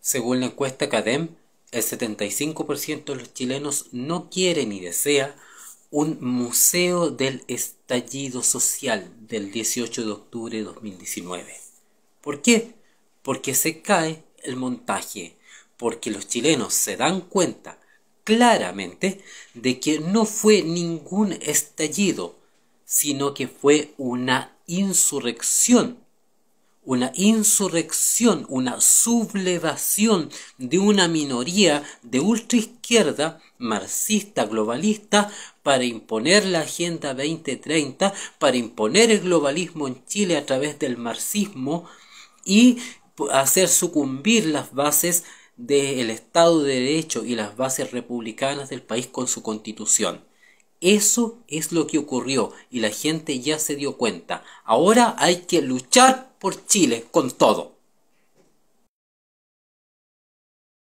Según la encuesta CADEM, el 75% de los chilenos no quiere ni desea un museo del estallido social del 18 de octubre de 2019. ¿Por qué? Porque se cae el montaje, porque los chilenos se dan cuenta claramente de que no fue ningún estallido, sino que fue una insurrección una insurrección, una sublevación de una minoría de ultraizquierda, marxista, globalista, para imponer la Agenda 2030, para imponer el globalismo en Chile a través del marxismo y hacer sucumbir las bases del Estado de Derecho y las bases republicanas del país con su constitución. Eso es lo que ocurrió y la gente ya se dio cuenta. Ahora hay que luchar por Chile con todo.